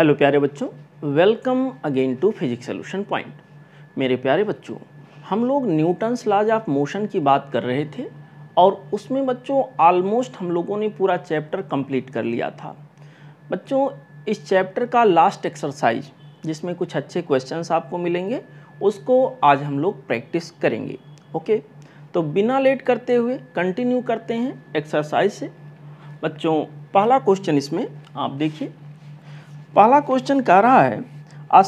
Hello प्यारे बच्चों welcome again to physics solution point मेरे प्यारे बच्चों हम लोग न्यूटन्स लाज ऑफ मोशन की बात कर रहे थे और उसमें बच्चों ऑलमोस्ट हम लोगों ने पूरा चैप्टर कंप्लीट कर लिया था बच्चों इस चैप्टर का लास्ट एक्सरसाइज जिसमें कुछ अच्छे क्वेश्चंस आपको मिलेंगे उसको आज हम लोग प्रैक्टिस करेंगे ओके तो बिना लेट करते हुए कंटिन्यू करते हैं एक्सरसाइज से बच्चों पहला क्वेश्चन इसमें आप देखिए पहला क्वेश्चन कह रहा है a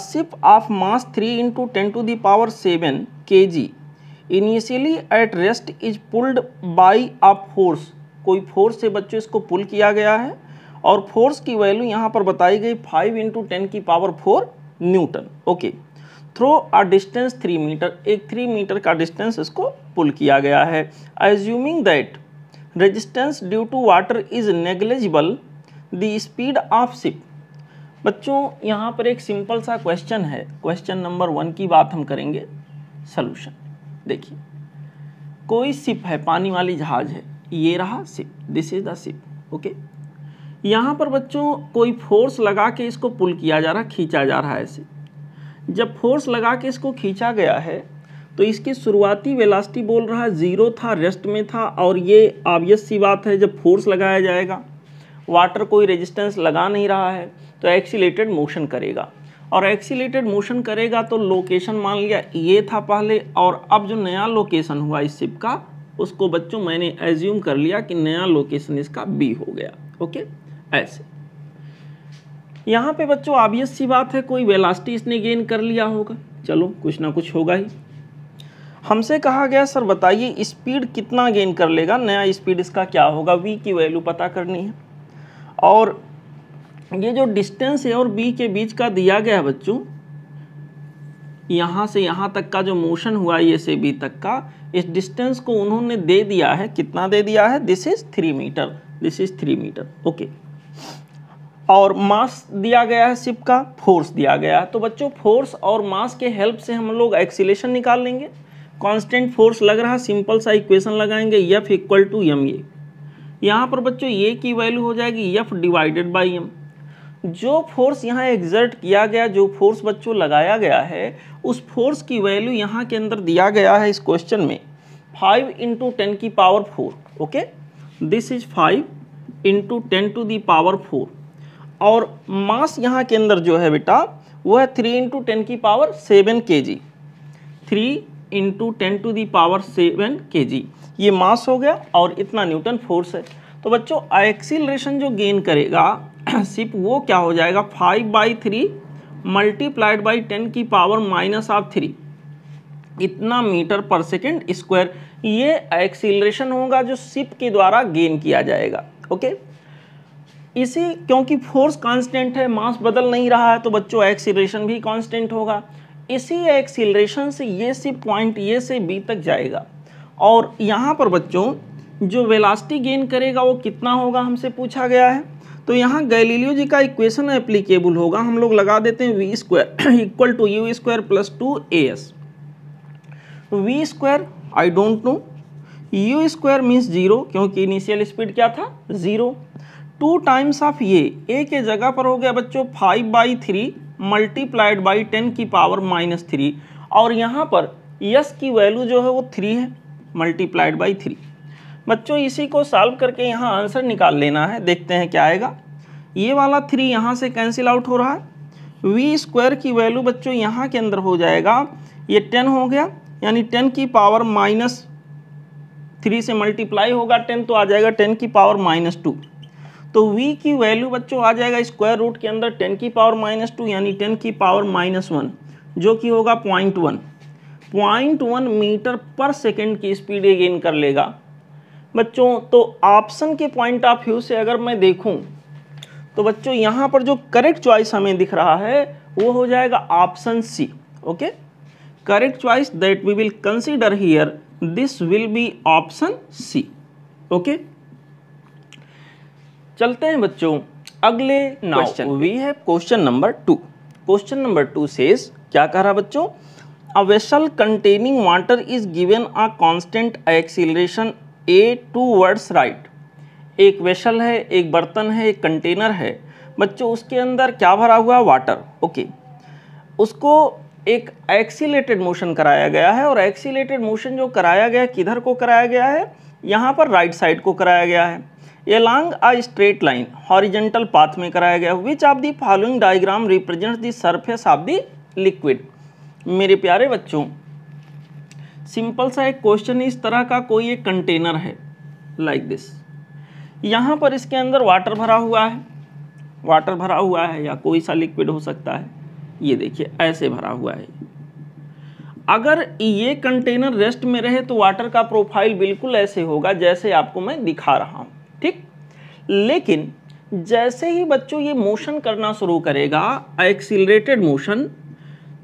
of mass three into ten to the power seven K G initially at rest is pulled by a force कोई फोर्स से बच्चों इसको पुल किया गया है और फोर्स की वैल्यू यहाँ पर बताई गई फाइव इंटू टेन की power four newton okay through a distance three metre एक थ्री मीटर का डिस्टेंस इसको पुल किया गया है assuming that resistance due to water is negligible the speed of ship बच्चों यहाँ पर एक सिंपल सा क्वेश्चन है क्वेश्चन नंबर वन की बात हम करेंगे सोलूशन देखिए कोई सिप है पानी वाली जहाज है ये रहा ship this is the ship okay यहाँ पर बच्चों कोई फोर्स लगा के इसको पुल किया जा रहा खींचा जा रहा है ऐसे जब फोर्स लगा के इसको खींचा गया है तो इसकी शुरुआती वेलासिटी बोल रहा है ज़ीरो था रेस्ट में था और ये ऑबियस सी बात है जब फोर्स लगाया जाएगा वाटर कोई रेजिस्टेंस लगा नहीं रहा है तो एक्सीटेड मोशन करेगा और एक्सीटेड मोशन करेगा तो लोकेशन मान लिया ये था पहले और अब जो नया लोकेशन हुआ इस शिप का उसको बच्चों मैंने एज्यूम कर लिया कि नया लोकेशन इसका बी हो गया ओके ऐसे यहाँ पे बच्चों ऑबियस सी बात है कोई वेलास्टी इसने गेन कर लिया होगा चलो कुछ ना कुछ होगा ही हमसे कहा गया सर बताइए स्पीड कितना गेन कर लेगा नया स्पीड इसका क्या होगा वी की वैल्यू पता करनी है और ये जो डिस्टेंस है और बी के बीच का दिया गया है बच्चों यहाँ से यहाँ तक का जो मोशन हुआ ये से बी तक का इस डिस्टेंस को उन्होंने दे दिया है कितना दे दिया है this is three metre this is three metre okay और मास दिया गया है सिप का फोर्स दिया गया है तो बच्चों फोर्स और मास के हेल्प से हम लोग एक्सीलेशन निकाल लेंगे कांस्टेंट फोर्स लग रहा सिंपल सा इक्वेशन लगाएंगे यफ इक्वल टू यम ये यहाँ पर बच्चों ये की वैल्यू हो जाएगी यफ डिवाइडेड बाई एम जो फोर्स यहाँ एग्जर्ट किया गया जो फोर्स बच्चों लगाया गया है उस फोर्स की वैल्यू यहाँ के अंदर दिया गया है इस क्वेश्चन में फाइव इंटू टेन की power four okay this is five into ten to the power four और मास यहाँ के अंदर जो है बेटा वो है थ्री इंटू टेन की power seven K G three into ten to the power seven K G ये मास हो गया और इतना न्यूटन फोर्स है तो बच्चों एक्सीलरेशन जो गेन करेगा सिप वो क्या हो जाएगा five by three multiplied by ten की पावर माइनस ऑफ थ्री इतना मीटर पर सेकेंड स्क्वायर ये एक्सीलरेशन होगा जो सिप के द्वारा गेन किया जाएगा ओके इसी क्योंकि फोर्स कांस्टेंट है मास बदल नहीं रहा है तो बच्चों एक्सीलरेशन भी कांस्टेंट होगा इसी एक्सीलरेशन से ये सिप पॉइंट ए से बी तक जाएगा और यहाँ पर बच्चों जो वेलासिटी गेन करेगा वो कितना होगा हमसे पूछा गया है तो यहाँ गैलीलियो जी का इक्वेशन एप्लीकेबल होगा हम लोग लगा देते हैं V square equal to U square plus two A S V square I don't know U square means zero क्योंकि इनिशियल स्पीड क्या था जीरो टू टाइम्स ऑफ ये ए के जगह पर हो गया बच्चों five by three multiplied by ten की पावर माइनस थ्री और यहाँ पर यस की वैल्यू जो है वो थ्री है मल्टीप्लाइड बाई थ्री बच्चों इसी को सॉल्व करके यहाँ आंसर निकाल लेना है देखते हैं क्या आएगा ये वाला थ्री यहाँ से कैंसिल आउट हो रहा है वी स्क्वायर की वैल्यू बच्चों यहाँ के अंदर हो जाएगा ये टेन हो गया यानी टेन की पावर माइनस थ्री से मल्टीप्लाई होगा टेन तो आ जाएगा टेन की पावर माइनस टू तो v की वैल्यू बच्चों आ जाएगा स्क्वायर रूट के अंदर टेन की पावर माइनस टू यानी टेन की पावर माइनस वन जो कि होगा point one point one metre per second की स्पीड ये गेन कर लेगा बच्चों तो ऑप्शन के पॉइंट ऑफ व्यू से अगर मैं देखूं तो बच्चों यहां पर जो करेक्ट चॉइस हमें दिख रहा है वो हो जाएगा option C okay correct choice that we will consider here this will be option C okay चलते हैं बच्चों अगले question we have question number two question number two says क्या कह रहा बच्चों a vessel containing water is given a constant acceleration a towards right एक vessel है एक बर्तन है एक कंटेनर है बच्चों उसके अंदर क्या भरा हुआ है वाटर ओके उसको एक एक्सीटेड मोशन कराया गया है और एक्सीटेड मोशन जो कराया गया किधर को कराया गया है यहाँ पर राइट साइड को कराया गया है along a straight line horizontal path में कराया गया which of the following diagram represent the of of the मेरे प्यारे बच्चों सिंपल सा एक क्वेश्चन इस तरह का कोई एक कंटेनर है लाइक दिस यहाँ पर इसके अंदर वाटर भरा हुआ है वाटर भरा हुआ है या कोई सा लिक्विड हो सकता है ये देखिए ऐसे भरा हुआ है अगर ये कंटेनर रेस्ट में रहे तो वाटर का प्रोफाइल बिल्कुल ऐसे होगा जैसे आपको मैं दिखा रहा हूँ ठीक लेकिन जैसे ही बच्चों ये मोशन करना शुरू करेगा एक्सिलरेटेड मोशन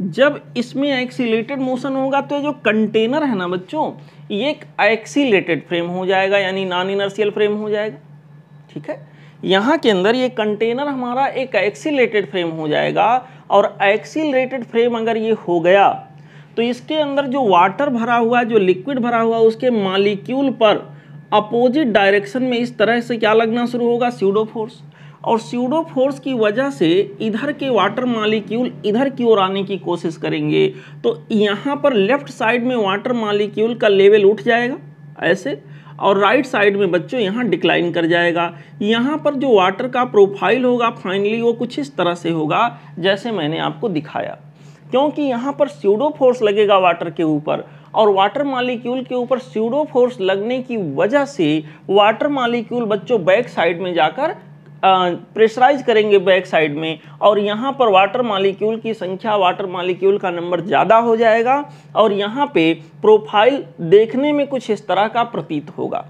जब इसमें एक्सीटेड मोशन होगा तो जो कंटेनर है ना बच्चों ये एक एक्सीटेड फ्रेम हो जाएगा यानी नॉन इनर्शियल फ्रेम हो जाएगा ठीक है यहाँ के अंदर ये कंटेनर हमारा एक एक्सीटेड फ्रेम हो जाएगा और एक्सीटेड फ्रेम अगर ये हो गया तो इसके अंदर जो वाटर भरा हुआ जो लिक्विड भरा हुआ उसके मालिक्यूल पर अपोजिट डायरेक्शन में इस तरह से क्या लगना शुरू होगा सीडो फोर्स और सीडो फोर्स की वजह से इधर के वाटर मालिक्यूल इधर की ओर आने की कोशिश करेंगे तो यहाँ पर लेफ्ट साइड में वाटर मालिक्यूल का लेवल उठ जाएगा ऐसे और राइट साइड में बच्चों यहाँ डिक्लाइन कर जाएगा यहाँ पर जो वाटर का प्रोफाइल होगा फाइनली वो कुछ इस तरह से होगा जैसे मैंने आपको दिखाया क्योंकि यहाँ पर सीडो फोर्स लगेगा वाटर के ऊपर और वाटर मालिक्यूल के ऊपर सीडो फोर्स लगने की वजह से वाटर मालिक्यूल बच्चों बैक साइड में जाकर प्रेशराइज करेंगे बैक साइड में और यहाँ पर वाटर मालिक्यूल की संख्या वाटर मालिक्यूल का नंबर ज़्यादा हो जाएगा और यहाँ पे प्रोफाइल देखने में कुछ इस तरह का प्रतीत होगा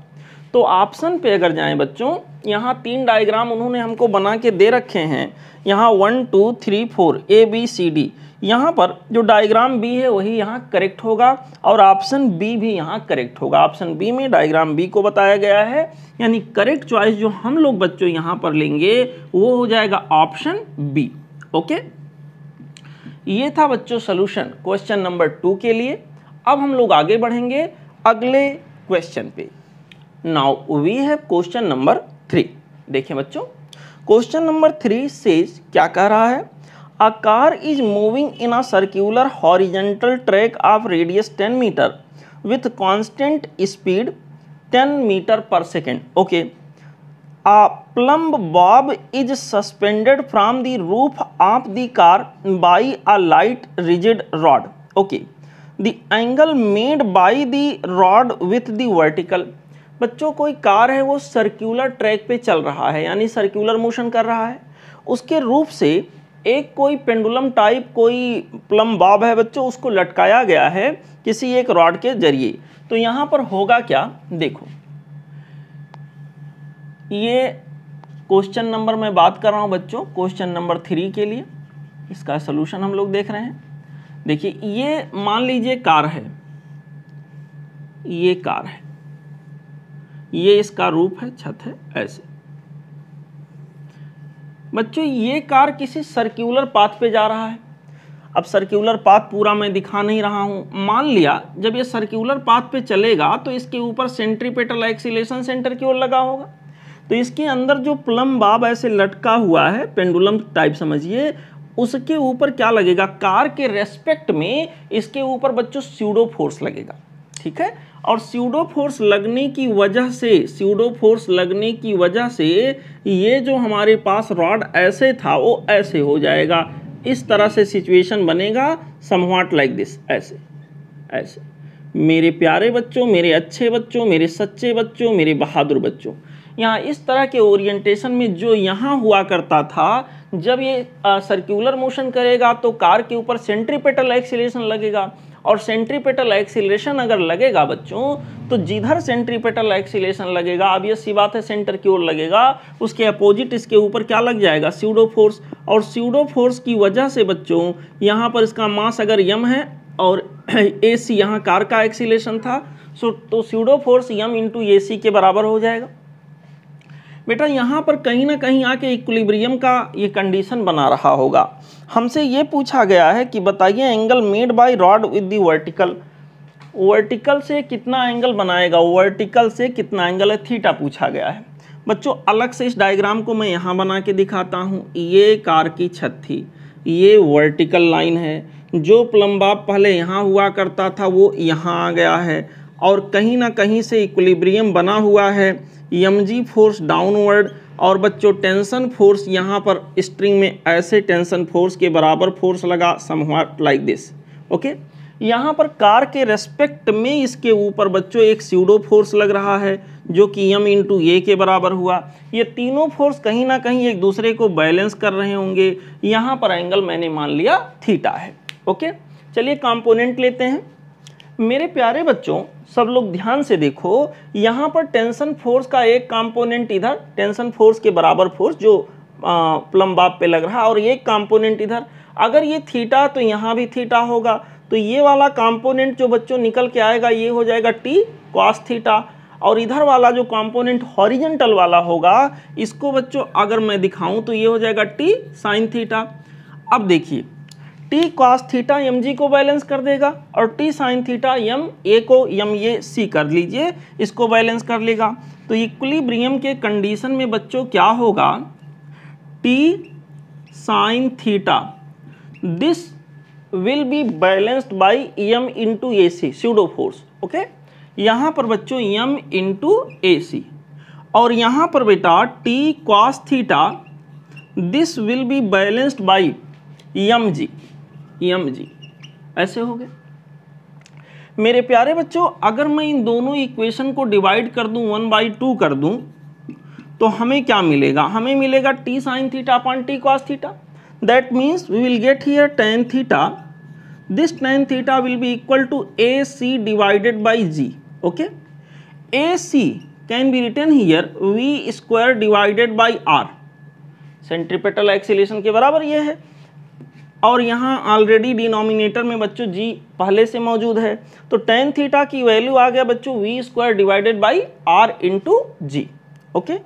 तो ऑप्शन पे अगर जाएं बच्चों यहाँ तीन डायग्राम उन्होंने हमको बना के दे रखे हैं यहाँ one two three four A B C D यहाँ पर जो डायग्राम बी है वही यहाँ करेक्ट होगा और ऑप्शन बी भी यहाँ करेक्ट होगा ऑप्शन बी में डायग्राम बी को बताया गया है यानी करेक्ट चॉइस जो हम लोग बच्चों यहाँ पर लेंगे वो हो जाएगा ऑप्शन बी ओके ये था बच्चों सोल्यूशन क्वेश्चन नंबर टू के लिए अब हम लोग आगे बढ़ेंगे अगले क्वेश्चन पे now we have question number three देखिए बच्चों क्वेश्चन नंबर थ्री सेज क्या कह रहा है a car is moving in a circular horizontal track of radius 10 metre with constant speed 10 metre per second okay a plumb bob is suspended from the roof of the car by a light rigid rod okay the angle made by the rod with the vertical बच्चों कोई car है वो circular track पे चल रहा है यानी circular motion कर रहा है उसके रूप से एक कोई पेंडुलम टाइप कोई प्लम बाब है बच्चों उसको लटकाया गया है किसी एक रॉड के जरिए तो यहाँ पर होगा क्या देखो ये क्वेश्चन नंबर मैं बात कर रहा हूँ बच्चों क्वेश्चन नंबर थ्री के लिए इसका सोल्यूशन हम लोग देख रहे हैं देखिए ये मान लीजिए कार है ये कार है ये इसका रूप है छत है ऐसे बच्चों ये कार किसी सर्क्यूलर पाथ पे जा रहा है अब सर्क्यूलर पाथ पूरा मैं दिखा नहीं रहा हूं मान लिया जब ये सर्क्यूलर पाथ पे चलेगा तो इसके ऊपर सेंट्रीपेटल एक्सीलेशन सेंटर की ओर लगा होगा तो इसके अंदर जो प्लम बाब ऐसे लटका हुआ है पेंडुलम टाइप समझिए उसके ऊपर क्या लगेगा कार के रेस्पेक्ट में इसके ऊपर बच्चों स्यूडो फोर्स लगेगा ठीक है और सीडो फोर्स लगने की वजह से सीडो फोर्स लगने की वजह से ये जो हमारे पास रॉड ऐसे था वो ऐसे हो जाएगा इस तरह से सिचुएशन बनेगा समवाट लाइक दिस ऐसे ऐसे मेरे प्यारे बच्चों मेरे अच्छे बच्चों मेरे सच्चे बच्चों मेरे बहादुर बच्चों यहाँ इस तरह के ओरिएंटेशन में जो यहाँ हुआ करता था जब ये सर्कुलर मोशन करेगा तो कार के ऊपर सेंट्रीपेटल एक्सीलेशन लगेगा और सेंट्रीपेटल एक्सीलेशन अगर लगेगा बच्चों तो जिधर सेंट्रीपेटल एक्सीलेशन लगेगा अब यह सी बात है सेंटर की ओर लगेगा उसके अपोजिट इसके ऊपर क्या लग जाएगा सीडो फोर्स और सीडो फोर्स की वजह से बच्चों यहाँ पर इसका मास अगर यम है और ए सी यहाँ कार का एक्सीलेशन था सो तो pseudo force M into A C के बराबर हो जाएगा बेटा यहाँ पर कहीं ना कहीं आके इक्विलिब्रियम का ये कंडीशन बना रहा होगा हमसे ये पूछा गया है कि बताइए angle made by rod with the vertical vertical से कितना एंगल बनाएगा वर्टिकल से कितना एंगल है थीटा पूछा गया है बच्चों अलग से इस डायग्राम को मैं यहाँ बना के दिखाता हूँ ये कार की छत थी ये वर्टिकल लाइन है जो प्लम्बा पहले यहाँ हुआ करता था वो यहाँ आ गया है और कहीं ना कहीं से इक्विलिब्रियम बना हुआ है एम फोर्स डाउनवर्ड और बच्चों टेंशन फोर्स यहाँ पर स्ट्रिंग में ऐसे टेंशन फोर्स के बराबर फोर्स लगा समहाट लाइक दिस ओके यहाँ पर कार के रेस्पेक्ट में इसके ऊपर बच्चों एक सीडो फोर्स लग रहा है जो कि यम इंटू ए के बराबर हुआ ये तीनों फोर्स कहीं ना कहीं एक दूसरे को बैलेंस कर रहे होंगे यहाँ पर एंगल मैंने मान लिया थीटा है ओके चलिए कॉम्पोनेंट लेते हैं मेरे प्यारे बच्चों सब लोग ध्यान से देखो यहाँ पर टेंशन फोर्स का एक कंपोनेंट इधर टेंशन फोर्स के बराबर फोर्स जो प्लम्बाब पे लग रहा है और एक कंपोनेंट इधर अगर ये थीटा तो यहाँ भी थीटा होगा तो ये वाला कंपोनेंट जो बच्चों निकल के आएगा ये हो जाएगा टी कॉस थीटा और इधर वाला जो कंपोनेंट हॉरिजेंटल वाला होगा इसको बच्चों अगर मैं दिखाऊं तो ये हो जाएगा टी साइन थीटा अब देखिए T cos theta M G को बैलेंस कर देगा और T sine theta M A को एम ये सी कर लीजिए इसको बैलेंस कर लेगा तो इक्विलिब्रियम के कंडीशन में बच्चों क्या होगा T sine theta this will be balanced by M into A C pseudo force okay यहाँ पर बच्चों यम इंटू ए सी और यहाँ पर बेटा T cos theta this will be balanced by M G M G ऐसे हो गए मेरे प्यारे बच्चों अगर मैं इन दोनों इक्वेशन को डिवाइड कर दूं वन बाई टू कर दूं तो हमें क्या मिलेगा हमें मिलेगा T sine theta upon T cos theta that means we will get here tan theta this tan theta will be equal to A C divided by G okay A C can be written here V square divided by R centripetal acceleration के बराबर यह है और यहाँ already denominator में बच्चों जी पहले से मौजूद है तो टेन थीटा की वैल्यू आ गया बच्चों V square divided by R into G okay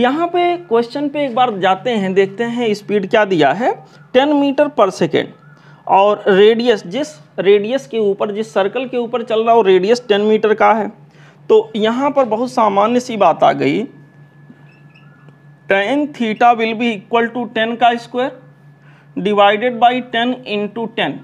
यहाँ पे क्वेश्चन पे एक बार जाते हैं देखते हैं स्पीड क्या दिया है टेन मीटर पर सेकेंड और रेडियस जिस रेडियस के ऊपर जिस सर्कल के ऊपर चल रहा हो रेडियस टेन मीटर का है तो यहाँ पर बहुत सामान्य सी बात आ गई tan theta will be equal to ten का square divided by ten into ten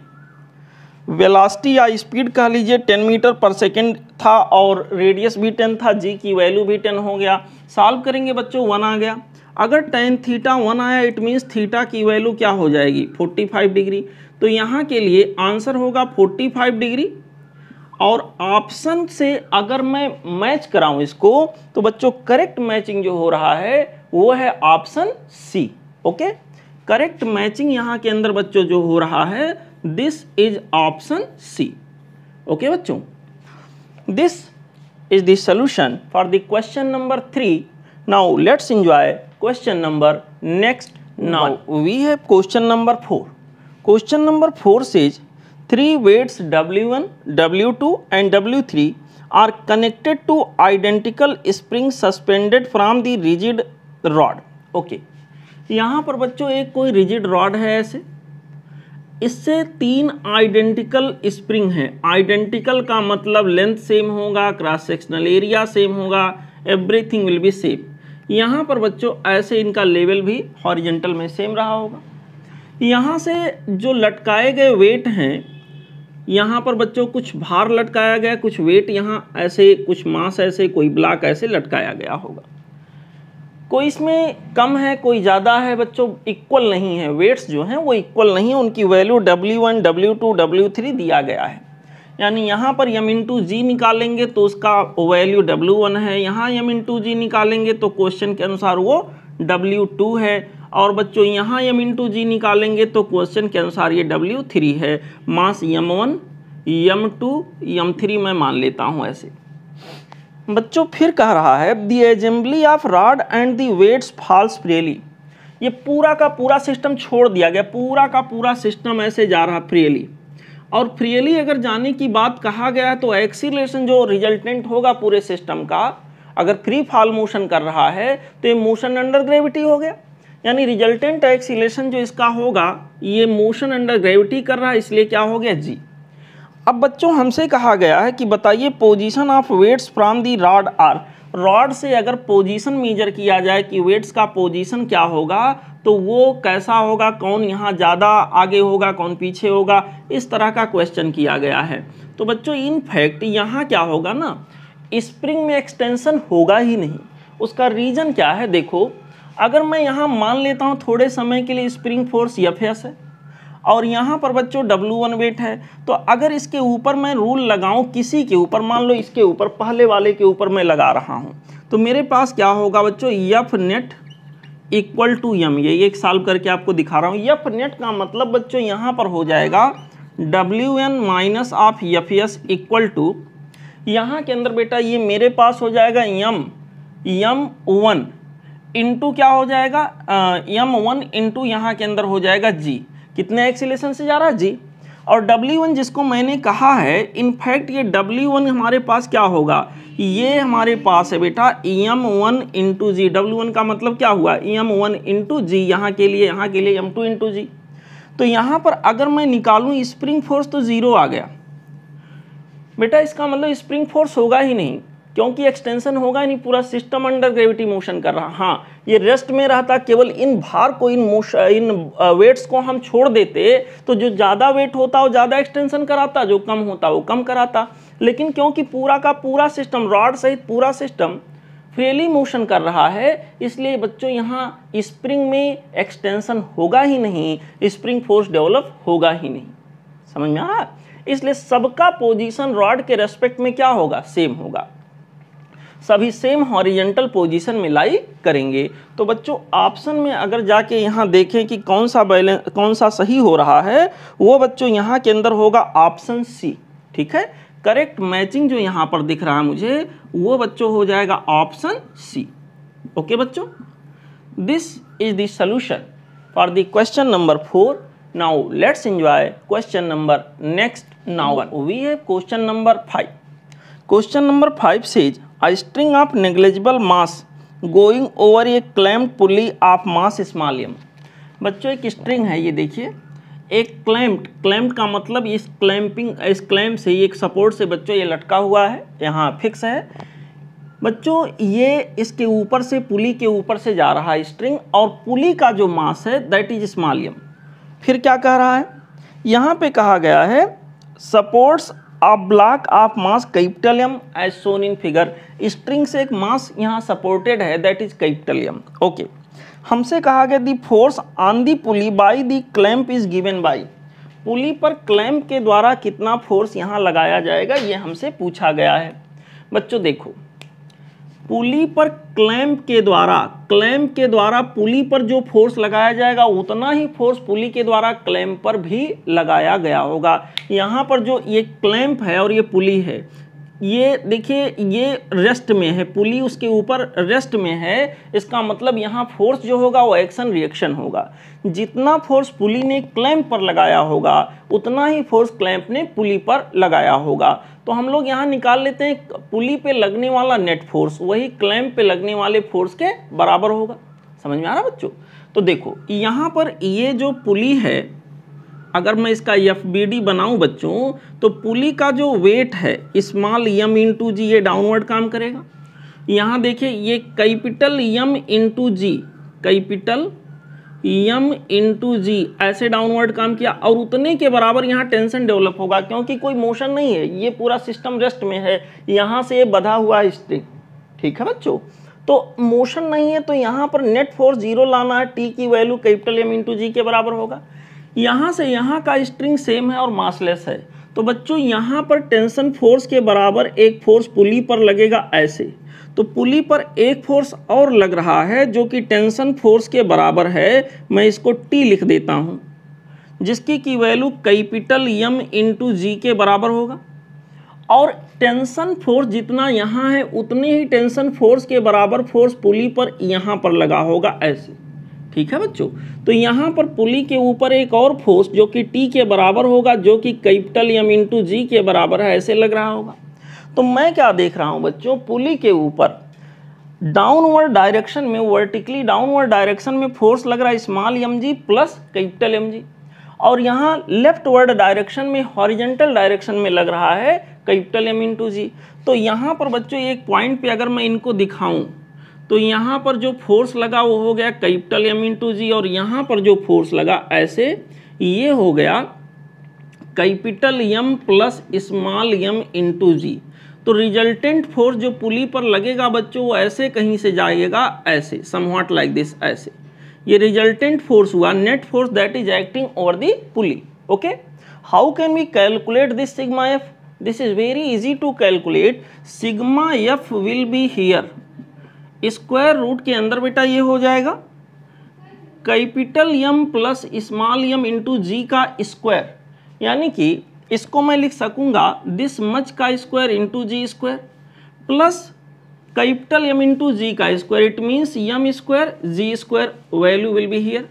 velocity या स्पीड कह लीजिए टेन मीटर पर सेकेंड था और रेडियस भी टेन था जी की वैल्यू भी टेन हो गया सॉल्व करेंगे बच्चों वन आ गया अगर टेन थीटा वन आया इट मीन्स थीटा की वैल्यू क्या हो जाएगी फोर्टी फाइव डिग्री तो यहाँ के लिए आंसर होगा फोर्टी फाइव डिग्री और ऑप्शन से अगर मैं मैच कराऊँ इसको तो बच्चों करेक्ट मैचिंग जो हो रहा है वो है option C okay correct matching यहाँ के अंदर बच्चों जो हो रहा है this is option C okay बच्चों this is solution for the question number three now let's enjoy question number next now we have question number four question number four says three weights W one W two and W three are connected to identical spring suspended from the rigid rod okay यहाँ पर बच्चों एक कोई rigid rod है ऐसे इससे तीन identical spring हैं आइडेंटिकल का मतलब लेंथ सेम होगा क्रॉस सेक्शनल एरिया सेम होगा एवरीथिंग विल बी सेम यहाँ पर बच्चों ऐसे इनका लेवल भी हॉरिजेंटल में सेम रहा होगा यहाँ से जो लटकाए गए वेट हैं यहाँ पर बच्चों कुछ भार लटकाया गया कुछ वेट यहाँ ऐसे कुछ मास ऐसे कोई ब्लॉक ऐसे लटकाया गया होगा कोई इसमें कम है कोई ज़्यादा है बच्चों इक्वल नहीं है वेट्स जो हैं वो इक्वल नहीं है उनकी value W one W two W three दिया गया है यानी यहाँ पर यम टू जी निकालेंगे तो उसका वैल्यू डब्ल्यू वन है यहाँ यम टू जी निकालेंगे तो क्वेश्चन के अनुसार वो डब्ल्यू टू है और बच्चों यहाँ यम टू जी निकालेंगे तो क्वेश्चन के अनुसार ये डब्ल्यू थ्री है mass M one M two M three मैं मान लेता हूँ ऐसे बच्चों फिर कह रहा है the assembly of rod and the weights falls freely ये पूरा का पूरा सिस्टम छोड़ दिया गया पूरा का पूरा सिस्टम ऐसे जा रहा फ्रेली और फ्रियली अगर जाने की बात कहा गया तो एक्सीलेशन जो रिजल्टेंट होगा पूरे सिस्टम का अगर फ्री फॉल मोशन कर रहा है तो ये मोशन अंडर ग्रेविटी हो गया यानी रिजल्टेंट एक्सीलेशन जो इसका होगा ये मोशन अंडर ग्रेविटी कर रहा है इसलिए क्या हो गया जी अब बच्चों हमसे कहा गया है कि बताइए position of weights from the rod are rod से अगर पोजीशन मेजर किया जाए कि वेट्स का पोजीशन क्या होगा तो वो कैसा होगा कौन यहाँ ज़्यादा आगे होगा कौन पीछे होगा इस तरह का क्वेश्चन किया गया है तो बच्चों इन फैक्ट यहाँ क्या होगा ना स्प्रिंग में एक्सटेंशन होगा ही नहीं उसका रीज़न क्या है देखो अगर मैं यहाँ मान लेता हूँ थोड़े समय के लिए स्प्रिंग फोर्स यफ है और यहाँ पर बच्चों डब्ल्यू वन वेट है तो अगर इसके ऊपर मैं रूल लगाऊँ किसी के ऊपर मान लो इसके ऊपर पहले वाले के ऊपर मैं लगा रहा हूँ तो मेरे पास क्या होगा बच्चों F net equal to M ये एक साल्व करके आपको दिखा रहा हूँ यफ नेट का मतलब बच्चों यहाँ पर हो जाएगा W N minus of F S equal to यहाँ के अंदर बेटा ये मेरे पास हो जाएगा यम यम वन इंटू क्या हो जाएगा यम वन इंटू यहाँ के अंदर हो जाएगा जी कितने एक्सीलेशन से जा रहा है जी और W1 जिसको मैंने कहा है इनफैक्ट ये W1 हमारे पास क्या होगा ये हमारे पास है बेटा EM1 वन इंटू जी डब्ल्यू का मतलब क्या हुआ EM1 वन इंटू जी यहाँ के लिए यहाँ के लिए एम टू इंटू जी तो यहाँ पर अगर मैं निकालूँ स्प्रिंग फोर्स तो ज़ीरो आ गया बेटा इसका मतलब स्प्रिंग फोर्स होगा ही नहीं क्योंकि एक्सटेंशन होगा नहीं पूरा सिस्टम अंडर ग्रेविटी मोशन कर रहा हाँ ये रेस्ट में रहता केवल इन भार को इन मोशन इन वेट्स को हम छोड़ देते तो जो ज़्यादा वेट होता वो ज़्यादा एक्सटेंशन कराता जो कम होता वो कम कराता लेकिन क्योंकि पूरा का पूरा सिस्टम रॉड सहित पूरा सिस्टम फ्रीली मोशन कर रहा है इसलिए बच्चों यहाँ स्प्रिंग में एक्सटेंशन होगा ही नहीं स्प्रिंग फोर्स डेवलप होगा ही नहीं समझ में आ रहा इसलिए सबका पोजीशन रॉड के रेस्पेक्ट में क्या होगा सेम होगा सभी सेम हॉरिजेंटल पोजीशन में लाई करेंगे तो बच्चों ऑप्शन में अगर जाके यहाँ देखें कि कौन सा बैलेंस कौन सा सही हो रहा है वो बच्चों यहाँ के अंदर होगा ऑप्शन सी ठीक है करेक्ट मैचिंग जो यहाँ पर दिख रहा है मुझे वो बच्चों हो जाएगा ऑप्शन सी ओके बच्चों this is the for the question number four let's enjoy question number next now one we have question number five question number five says a string of negligible mass going over a clamped pulley of mass small M बच्चों एक string है ये देखिए एक clamped clamped का मतलब इस clamping इस क्लैम्प से ये एक सपोर्ट से बच्चों ये लटका हुआ है यहाँ फिक्स है बच्चों ये इसके ऊपर से पुली के ऊपर से जा रहा है स्ट्रिंग और पुली का जो मास है दैट इज स्मालियम फिर क्या कह रहा है यहाँ पे कहा गया है supports a block of mass capital M as shown in figure string से एक मास यहाँ सपोर्टेड है दैट इज कैपिटलियम ओके हमसे कहा गया the force on the pulley by the clamp is given by pulley पर क्लैम्प के द्वारा कितना फोर्स यहाँ लगाया जाएगा ये हमसे पूछा गया है बच्चों देखो पुली पर क्लैम्प के द्वारा क्लैम्प के द्वारा पुली पर जो फोर्स लगाया जाएगा उतना ही फोर्स पुली के द्वारा क्लैम्प पर भी लगाया गया होगा यहाँ पर जो ये क्लैम्प है और ये पुली है ये देखिए ये रेस्ट में है पुली उसके ऊपर रेस्ट में है इसका मतलब यहाँ फोर्स जो होगा वो एक्शन रिएक्शन होगा जितना फोर्स पुली ने क्लैम्प पर लगाया होगा उतना ही फोर्स क्लैम्प ने पुली पर लगाया होगा तो हम लोग यहाँ निकाल लेते हैं पुली पे लगने वाला नेट फोर्स वही क्लैम पे लगने वाले फोर्स के बराबर होगा समझ में आ रहा बच्चों तो देखो यहाँ पर ये जो पुली है अगर मैं इसका एफ बी डी बनाऊँ बच्चों तो पुली का जो वेट है स्मॉल यम इंटू जी ये डाउनवर्ड काम करेगा यहाँ देखिए ये capital M into G capital M to G ऐसे डाउनवर्ड काम किया और उतने के बराबर यहाँ टेंशन डेवलप होगा क्योंकि कोई मोशन नहीं है ये पूरा सिस्टम रेस्ट में है यहाँ से ये बधा हुआ है स्ट्रिंग ठीक है बच्चों तो मोशन नहीं है तो यहाँ पर नेट फोर्स जीरो लाना है टी की value capital M into G के बराबर होगा यहाँ से यहाँ का स्ट्रिंग सेम है और मासलेस है तो बच्चों यहाँ पर टेंशन फोर्स के बराबर एक फोर्स पुली पर लगेगा ऐसे तो पुली पर एक फोर्स और लग रहा है जो कि टेंशन फोर्स के बराबर है मैं इसको टी लिख देता हूँ जिसकी की value capital M into G के बराबर होगा और टेंशन फोर्स जितना यहाँ है उतने ही टेंशन फोर्स के बराबर फोर्स पुली पर यहाँ पर लगा होगा ऐसे ठीक है बच्चों तो यहाँ पर पुली के ऊपर एक और फोर्स जो कि टी के बराबर होगा जो कि कैपिटल यम इंटू जी के बराबर है ऐसे लग रहा होगा तो मैं क्या देख रहा हूँ बच्चों पुली के ऊपर डाउनवर्ड डायरेक्शन में वर्टिकली डाउनवर्ड डायरेक्शन में फोर्स लग रहा है small M G plus capital M G और यहाँ वर्ड डायरेक्शन में हॉरिजेंटल डायरेक्शन में लग रहा है capital M into G तो यहाँ पर बच्चों एक पॉइंट पे अगर मैं इनको दिखाऊं तो यहाँ पर जो फोर्स लगा वो हो गया कैपिटल एम इंटू जी और यहाँ पर जो फोर्स लगा ऐसे ये हो गया capital M plus small M into G तो रिजल्टेंट फोर्स जो पुली पर लगेगा बच्चों वो ऐसे कहीं से जाएगा ऐसे समवाट लाइक दिस ऐसे ये रिजल्टेंट फोर्स हुआ net force that is acting over the pulley okay how can we calculate this sigma F this is very easy to calculate sigma F will be here square root के अंदर बेटा ये हो जाएगा capital M plus small M into G का square यानी कि इसको मैं लिख सकूंगा दिस मच का square into G square plus capital M into G का square it means M square G square value will be here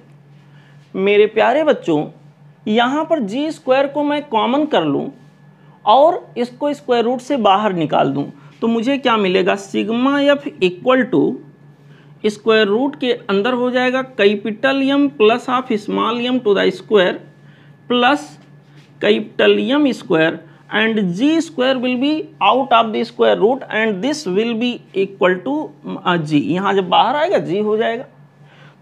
मेरे प्यारे बच्चों यहाँ पर जी स्क्वायर को मैं कॉमन कर लूँ और इसको स्क्वायर रूट से बाहर निकाल दूँ तो मुझे क्या मिलेगा sigma F equal to square root के अंदर हो जाएगा capital M plus of small M to the square plus capital M square and G square will be out of the square root and this will be equal to G यहाँ जब बाहर आएगा जी हो जाएगा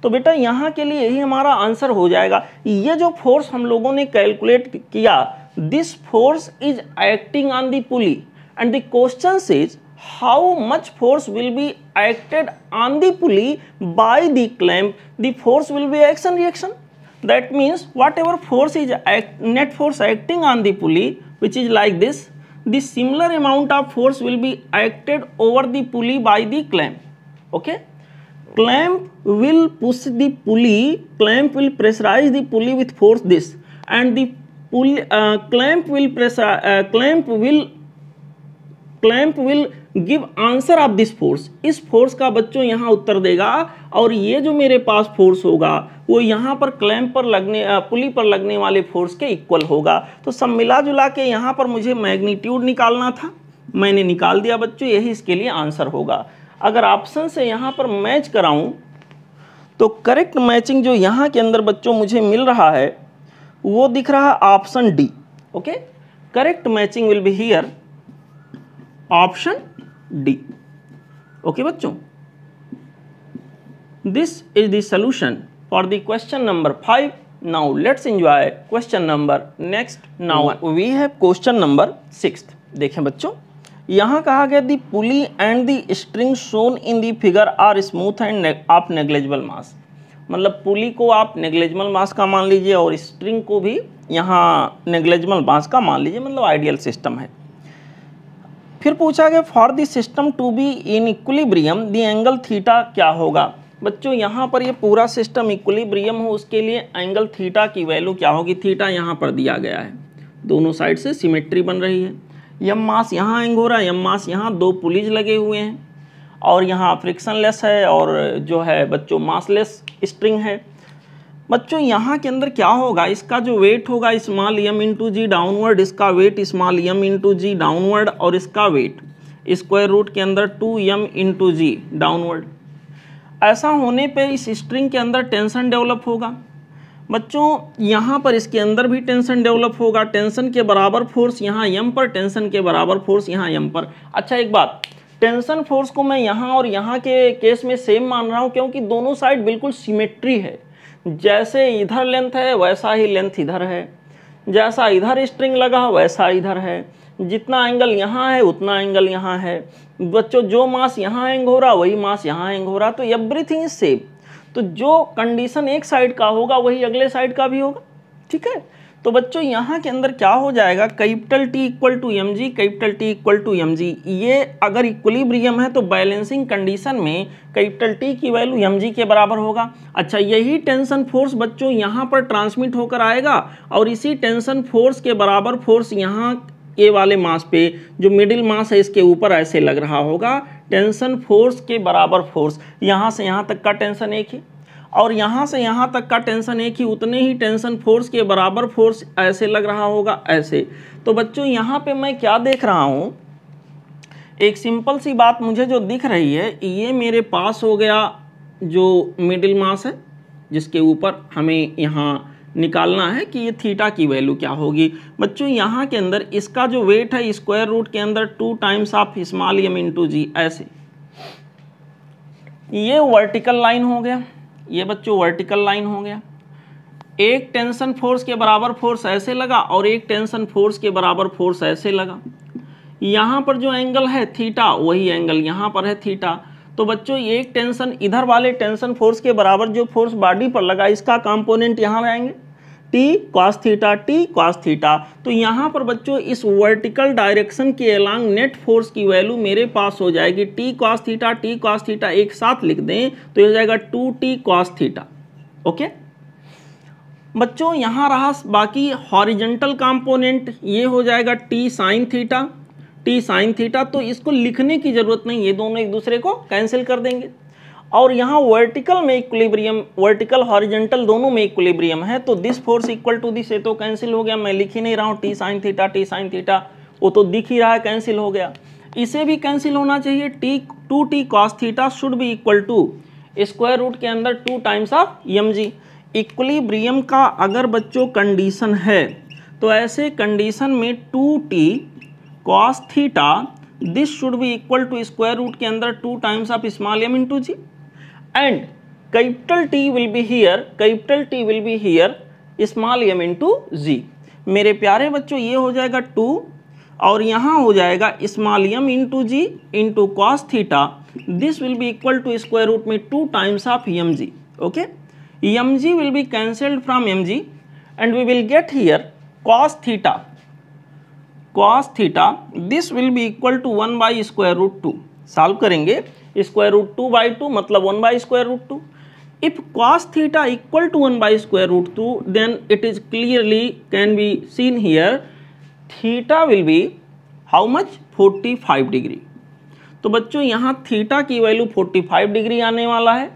तो बेटा यहाँ के लिए यही हमारा आंसर हो जाएगा ये जो फोर्स हम लोगों ने कैलकुलेट किया this force is acting on the pulley and the question is how much force will be acted on the pulley by the clamp the force will be action reaction that means whatever force is act, net force acting on the pulley which is like this the similar amount of force will be acted over the pulley by the clamp okay clamp will push the pulley clamp will pressurize the pulley with force this and the pulley uh, clamp will press. uh, clamp will clamp will give answer of this force इस force का बच्चों यहाँ उत्तर देगा और ये जो मेरे पास force होगा वो यहाँ पर क्लैम पर लगने पुली पर लगने वाले फोर्स के इक्वल होगा तो सब मिला जुला के यहाँ पर मुझे मैग्नीट्यूड निकालना था मैंने निकाल दिया बच्चों यही इसके लिए आंसर होगा अगर ऑप्शन से यहाँ पर मैच कराऊँ तो करेक्ट मैचिंग जो यहाँ के अंदर बच्चों मुझे मिल रहा है वो दिख रहा है option D okay correct matching will be here option D okay बच्चों this is solution for the question number five now let's enjoy question number next now we have question number six देखें बच्चों यहां कहा गया the pulley and the string shown in the figure are smooth and of negligible mass मतलब pulley को आप negligible मास का मान लीजिए और स्ट्रिंग को भी यहाँ नेग्लेजिबल मास का मान लीजिए मतलब आइडियल सिस्टम है फिर पूछा गया for the system to be in equilibrium the angle theta क्या होगा बच्चों यहाँ पर ये पूरा सिस्टम इक्विलिब्रियम हो उसके लिए एंगल थीटा की वैल्यू क्या होगी थीटा यहाँ पर दिया गया है दोनों साइड से सिमेट्री बन रही है यम मास यहाँ एंग हो रहा है यम मास यहाँ दो पुलिज लगे हुए हैं और यहाँ फ्रिक्शनलेस है और जो है बच्चों मासलेस स्ट्रिंग है बच्चों यहाँ के अंदर क्या होगा इसका जो वेट होगा small M into G downward इसका weight small M into G downward और इसका वेट स्क्वायर रूट के अंदर two M into G downward ऐसा होने पे इस स्ट्रिंग के अंदर टेंशन डेवलप होगा बच्चों यहाँ पर इसके अंदर भी टेंशन डेवलप होगा टेंशन के बराबर फोर्स यहाँ यम पर टेंशन के बराबर फोर्स यहाँ यम पर अच्छा एक बात टेंशन फोर्स को मैं यहाँ और यहाँ के केस में सेम मान रहा हूँ क्योंकि दोनों साइड बिल्कुल सिमेट्री है जैसे इधर लेंथ है वैसा ही लेंथ इधर है जैसा इधर स्ट्रिंग लगा वैसा इधर है जितना एंगल यहाँ है उतना एंगल यहाँ है बच्चों जो मास यहाँ एंग हो रहा वही मास यहाँ एंग हो रहा तो एवरीथिंग इज सेम तो जो कंडीशन एक साइड का होगा वही अगले साइड का भी होगा ठीक है तो बच्चों यहाँ के अंदर क्या हो जाएगा capital T equal to M G capital T equal to M G ये अगर इक्वलीब्रियम है तो बैलेंसिंग कंडीशन में कैपिटल टी की वैल्यू एम जी के बराबर होगा अच्छा यही टेंशन फोर्स बच्चों यहाँ पर ट्रांसमिट होकर आएगा और इसी टेंशन फोर्स के बराबर फोर्स यहाँ ये वाले मास पे जो मिडिल मास है इसके ऊपर ऐसे लग रहा होगा टेंशन फोर्स के बराबर फोर्स यहाँ से यहाँ तक का टेंशन एक है और यहाँ से यहाँ तक का टेंशन एक ही उतने ही टेंशन फोर्स के बराबर फोर्स ऐसे लग रहा होगा ऐसे तो बच्चों यहाँ पे मैं क्या देख रहा हूँ एक सिंपल सी बात मुझे जो दिख रही है ये मेरे पास हो गया जो मिडिल मास है जिसके ऊपर हमें यहाँ निकालना है कि ये थीटा की वैल्यू क्या होगी बच्चों यहाँ के अंदर इसका जो वेट है स्क्वायर रूट के अंदर two times of small M into G ऐसे ये वर्टिकल लाइन हो गया ये बच्चों वर्टिकल लाइन हो गया एक टेंशन फोर्स के बराबर फोर्स ऐसे लगा और एक टेंशन फोर्स के बराबर फोर्स ऐसे लगा यहाँ पर जो एंगल है थीटा वही एंगल यहाँ पर है थीटा तो बच्चों एक टेंशन इधर वाले टेंशन फोर्स के बराबर जो फोर्स बॉडी पर लगा इसका कंपोनेंट यहाँ आएंगे T cos theta T cos theta तो यहाँ पर बच्चों इस वर्टिकल डायरेक्शन के अलांग नेट फोर्स की वैल्यू मेरे पास हो जाएगी T cos theta T cos theta एक साथ लिख दें तो हो जाएगा two T cos theta okay बच्चों यहाँ रहा बाकी हॉरिजेंटल कंपोनेंट ये हो जाएगा T sine theta T sine theta तो इसको लिखने की ज़रूरत नहीं ये दोनों एक दूसरे को कैंसिल कर देंगे और यहाँ वर्टिकल में इक्वलीब्रियम वर्टिकल हॉरिजेंटल दोनों में इक्वलीब्रियम है तो this force equal to this ये तो कैंसिल हो गया मैं लिख ही नहीं रहा हूँ T sine theta T sine theta वो तो दिख ही रहा है कैंसिल हो गया इसे भी कैंसिल होना चाहिए T two T cos theta should भी इक्वल टू स्क्वायर रूट के अंदर two times of M G equilibrium का अगर बच्चों कंडीशन है तो ऐसे कंडीशन में two T cos theta this should भी इक्वल टू स्क्वायर रूट के अंदर two times of small M into G capital T will be here capital T will be here small M into G मेरे प्यारे बच्चों ये हो जाएगा to और यहाँ हो जाएगा small M into G into cos theta this will be equal to square root में two times of M G okay M G will be cancelled from M G and we will get here cos theta cos theta this will be equal to one by square root two solve करेंगे square root two by two मतलब one by square root two if cos theta equal to 1 by square root 2 then it is clearly can be seen here theta will be how much 45 degree तो बच्चों यहाँ theta की value 45 degree आने वाला है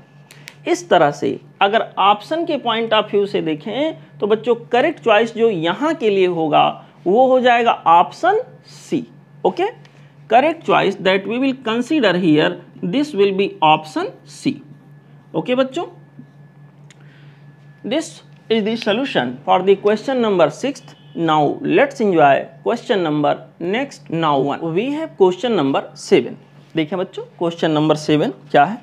इस तरह से अगर ऑप्शन के पॉइंट ऑफ व्यू से देखें तो बच्चों करेक्ट चॉइस जो यहाँ के लिए होगा वो हो जाएगा option C okay correct choice that we will consider here this will be option C okay बच्चों this is the solution for the question number six now let's enjoy question number next now one we have question number seven देखिए बच्चों question number seven क्या है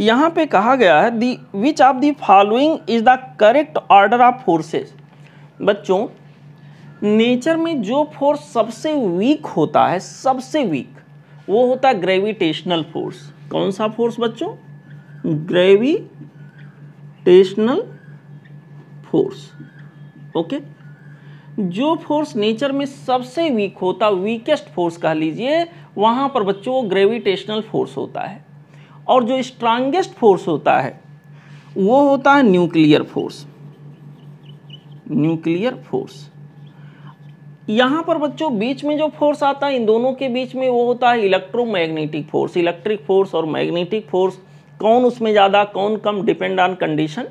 यहाँ पे कहा गया है the which of the following is the correct order of forces बच्चों नेचर में जो फोर्स सबसे वीक होता है सबसे वीक वो होता है ग्रेविटेशनल फोर्स कौन सा फोर्स बच्चों ग्रेविटेशनल फोर्स ओके जो फोर्स नेचर में सबसे वीक होता वीकेस्ट फोर्स कह लीजिए वहां पर बच्चों ग्रेविटेशनल फोर्स होता है और जो स्ट्रांगेस्ट फोर्स होता है वो होता है न्यूक्लियर फोर्स न्यूक्लियर फोर्स यहाँ पर बच्चों बीच में जो फोर्स आता है इन दोनों के बीच में वो होता है इलेक्ट्रोमैग्नेटिक फोर्स इलेक्ट्रिक फोर्स और मैग्नेटिक फोर्स कौन उसमें ज़्यादा कौन कम डिपेंड ऑन कंडीशन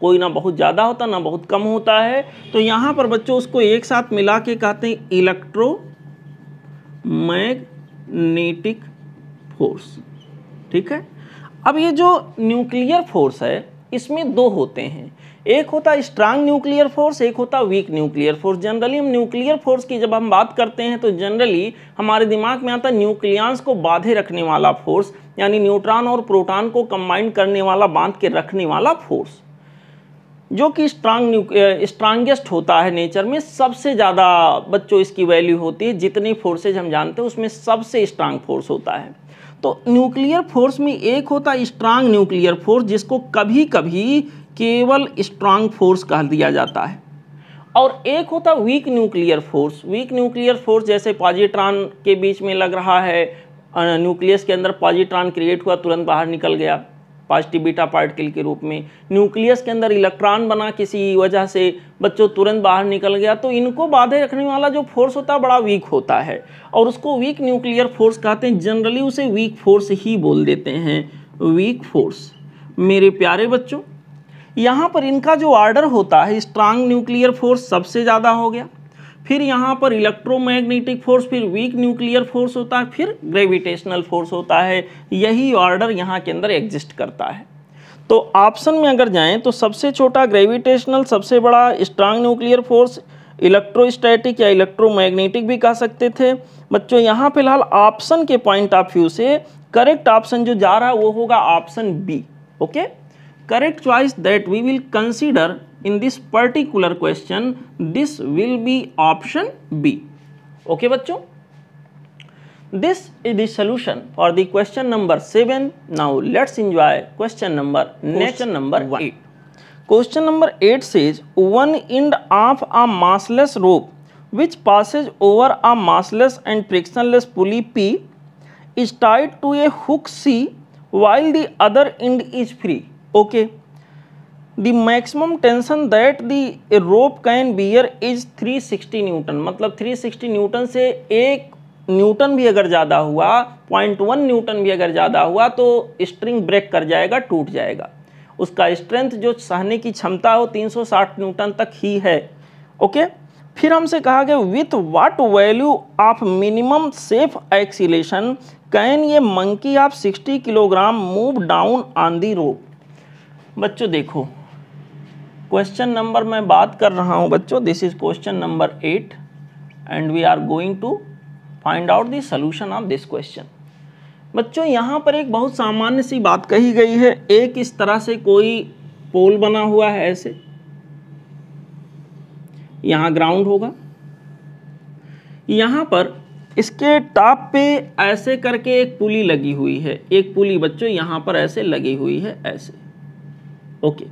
कोई ना बहुत ज़्यादा होता ना बहुत कम होता है तो यहाँ पर बच्चों उसको एक साथ मिला के कहते हैं इलेक्ट्रो मैग्नेटिक फोर्स ठीक है अब ये जो न्यूक्लियर फोर्स है इसमें दो होते हैं एक होता है स्ट्रांग न्यूक्लियर फोर्स एक होता है वीक न्यूक्लियर फोर्स जनरली हम न्यूक्लियर फोर्स की जब हम बात करते हैं तो जनरली हमारे दिमाग में आता है न्यूक्लियांस को बाधे रखने वाला फोर्स यानी न्यूट्रॉन और प्रोटॉन को कंबाइंड करने वाला बांध के रखने वाला फोर्स जो कि स्ट्रांग स्ट्रांगेस्ट होता है नेचर में सबसे ज़्यादा बच्चों इसकी वैल्यू होती है जितनी फोर्सेज हम जानते हैं उसमें सबसे स्ट्रांग फोर्स होता है तो न्यूक्लियर फोर्स में एक होता है स्ट्रांग न्यूक्लियर फोर्स जिसको कभी कभी केवल स्ट्रांग फोर्स कह दिया जाता है और एक होता weak nuclear force weak nuclear force जैसे पॉजिट्रॉन के बीच में लग रहा है न्यूक्लियस के अंदर पॉजिट्रॉन क्रिएट हुआ तुरंत बाहर निकल गया पॉजिटिव बीटा पार्टिकल के रूप में न्यूक्लियस के अंदर इलेक्ट्रॉन बना किसी वजह से बच्चों तुरंत बाहर निकल गया तो इनको बाधे रखने वाला जो फोर्स होता है बड़ा वीक होता है और उसको वीक न्यूक्लियर फोर्स कहते हैं जनरली उसे वीक फोर्स ही बोल देते हैं वीक फोर्स मेरे प्यारे बच्चों यहाँ पर इनका जो ऑर्डर होता है स्ट्रांग न्यूक्लियर फोर्स सबसे ज़्यादा हो गया फिर यहाँ पर इलेक्ट्रोमैग्नेटिक फोर्स फिर वीक न्यूक्लियर फोर्स होता है फिर ग्रेविटेशनल फोर्स होता है यही ऑर्डर यहाँ के अंदर एग्जिस्ट करता है तो ऑप्शन में अगर जाएं तो सबसे छोटा ग्रेविटेशनल सबसे बड़ा स्ट्रांग न्यूक्लियर फोर्स इलेक्ट्रोस्टैटिक या इलेक्ट्रोमैग्नेटिक भी कह सकते थे बच्चों यहाँ फिलहाल ऑप्शन के पॉइंट ऑफ व्यू से करेक्ट ऑप्शन जो जा रहा है वो होगा option B okay correct choice that we will consider in this particular question this will be option b okay bachcho this is the solution for the question number 7 now let's enjoy question number question number 8 question number 8 says one end of a massless rope which passes over a massless and frictionless pulley p is tied to a hook c while the other end is free okay the maximum tension that the rope can bear is 360 newton मतलब 360 Newton से एक Newton भी अगर ज़्यादा हुआ point one Newton भी अगर ज़्यादा हुआ तो स्ट्रिंग ब्रेक कर जाएगा टूट जाएगा उसका स्ट्रेंथ जो सहने की क्षमता हो 360 न्यूटन तक ही है ओके फिर हमसे कहा गया with what value of minimum safe acceleration can A monkey of 60 kilogram move down on the rope बच्चों देखो क्वेश्चन नंबर मैं बात कर रहा हूँ बच्चों this is question number eight and we are going to find out the solution of this question बच्चों यहाँ पर एक बहुत सामान्य सी बात कही गई है एक इस तरह से कोई पोल बना हुआ है ऐसे यहाँ ग्राउंड होगा यहाँ पर इसके टॉप पे ऐसे करके एक पुली लगी हुई है एक पुली बच्चों यहाँ पर ऐसे लगी हुई है ऐसे ओके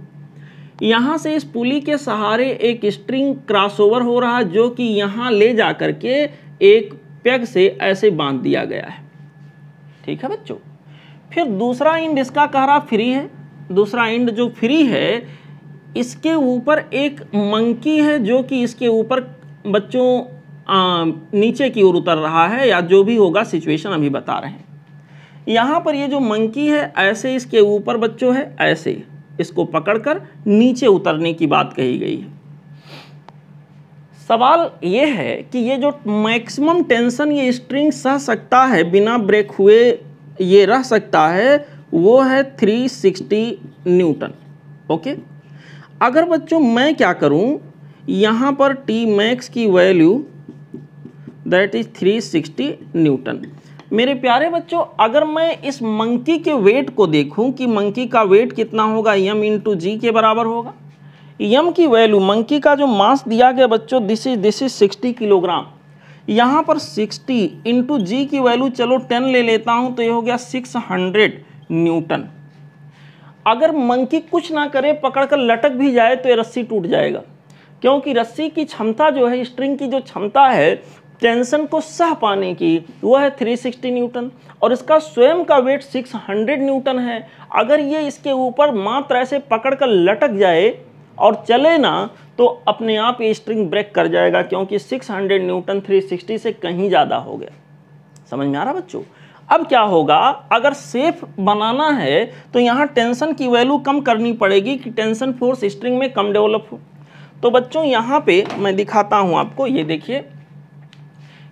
यहाँ से इस पुली के सहारे एक स्ट्रिंग क्रॉसओवर हो रहा जो कि यहाँ ले जा करके एक पैग से ऐसे बांध दिया गया है ठीक है बच्चों फिर दूसरा इंड इसका कह रहा फ्री है दूसरा इंड जो फ्री है इसके ऊपर एक मंकी है जो कि इसके ऊपर बच्चों आ, नीचे की ओर उतर रहा है या जो भी होगा सिचुएशन अभी बता रहे हैं यहाँ पर ये जो मंकी है ऐसे इसके ऊपर बच्चों है ऐसे इसको पकड़कर नीचे उतरने की बात कही गई है सवाल ये है कि ये जो मैक्सिमम टेंशन ये स्ट्रिंग सह सकता है बिना ब्रेक हुए ये रह सकता है वो है 360 न्यूटन ओके अगर बच्चों मैं क्या करूं यहाँ पर टी मैक्स की वैल्यू दैट इज़ 360 न्यूटन मेरे प्यारे बच्चों अगर मैं इस मंकी के वेट को देखूं कि मंकी का वेट कितना होगा यम इंटू जी के बराबर होगा यम की वैल्यू मंकी का जो मास दिया गया बच्चों this is this is sixty kilogram यहाँ पर सिक्सटी इंटू जी की वैल्यू चलो टेन ले लेता हूँ तो ये हो गया सिक्स हंड्रेड न्यूटन अगर मंकी कुछ ना करे पकड़कर लटक भी जाए तो ये रस्सी टूट जाएगा क्योंकि रस्सी की क्षमता जो है स्ट्रिंग की जो क्षमता है टेंशन को सह पाने की वह है 360 न्यूटन और इसका स्वयं का वेट 600 न्यूटन है अगर ये इसके ऊपर मात्र ऐसे पकड़ कर लटक जाए और चले ना तो अपने आप ये स्ट्रिंग ब्रेक कर जाएगा क्योंकि 600 न्यूटन 360 से कहीं ज़्यादा हो गया समझ में आ रहा बच्चों अब क्या होगा अगर सेफ बनाना है तो यहाँ टेंशन की वैल्यू कम करनी पड़ेगी कि टेंशन फोर्स स्ट्रिंग में कम डेवलप हो तो बच्चों यहाँ पे मैं दिखाता हूँ आपको ये देखिए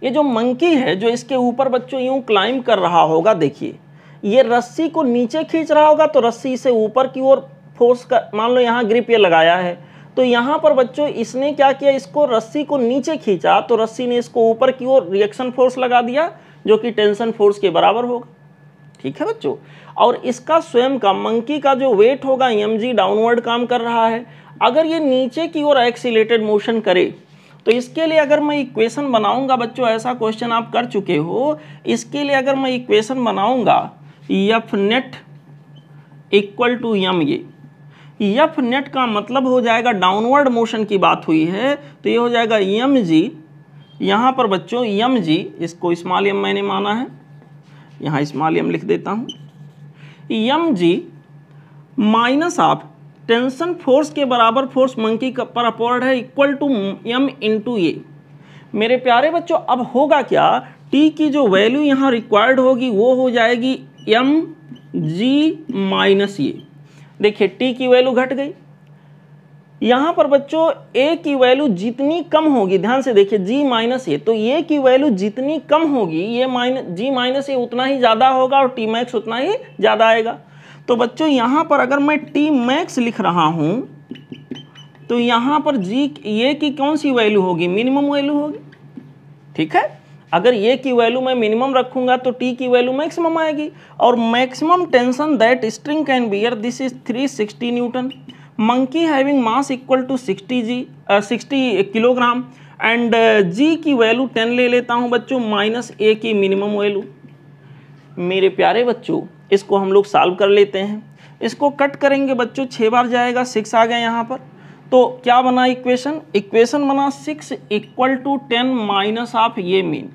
ये जो मंकी है जो इसके ऊपर बच्चों यूं क्लाइंब कर रहा होगा देखिए ये रस्सी को नीचे खींच रहा होगा तो रस्सी इसे ऊपर की ओर फोर्स कर मान लो यहाँ ग्रिप ये लगाया है तो यहाँ पर बच्चों इसने क्या किया इसको रस्सी को नीचे खींचा तो रस्सी ने इसको ऊपर की ओर रिएक्शन फोर्स लगा दिया जो कि टेंशन फोर्स के बराबर होगा ठीक है बच्चों और इसका स्वयं का मंकी का जो वेट होगा एम डाउनवर्ड काम कर रहा है अगर ये नीचे की ओर एक्सीटेड मोशन करे तो इसके लिए अगर मैं इक्वेशन बनाऊंगा बच्चों ऐसा क्वेश्चन आप कर चुके हो इसके लिए अगर मैं इक्वेशन बनाऊंगा F net equal to M A F net का मतलब हो जाएगा डाउनवर्ड मोशन की बात हुई है तो ये हो जाएगा यम जी यहाँ पर बच्चों यम जी इसको स्मॉल यम मैंने माना है यहाँ स्मॉल यम लिख देता हूँ M G minus of tension force के बराबर फोर्स मंकी पर अपवर्ड है equal to M into A मेरे प्यारे बच्चों अब होगा क्या टी की जो वैल्यू यहाँ रिक्वायर्ड होगी वो हो जाएगी एम जी माइनस ए देखिए टी की वैल्यू घट गई यहाँ पर बच्चों ए की वैल्यू जितनी कम होगी ध्यान से देखिए जी माइनस ए तो ए की वैल्यू जितनी कम होगी ये माइनस जी माइनस ए उतना ही ज़्यादा होगा और टी मैक्स उतना ही ज़्यादा आएगा तो बच्चों यहाँ पर अगर मैं टी मैक्स लिख रहा हूँ तो यहाँ पर जी ये की कौन सी वैल्यू होगी मिनिमम वैल्यू होगी ठीक है अगर ये की वैल्यू मैं मिनिमम रखूंगा तो टी की वैल्यू मैक्सिमम आएगी और maximum tension that string can bear this is 360 newton monkey having mass equal to 60 G sixty kilogram and G की वैल्यू 10 ले लेता हूँ बच्चों माइनस ए की मिनिमम वैल्यू मेरे प्यारे बच्चों इसको हम लोग सॉल्व कर लेते हैं इसको कट करेंगे बच्चों छः बार जाएगा सिक्स आ गया यहाँ पर तो क्या बना इक्वेशन इक्वेशन बना six equal to ten minus of A min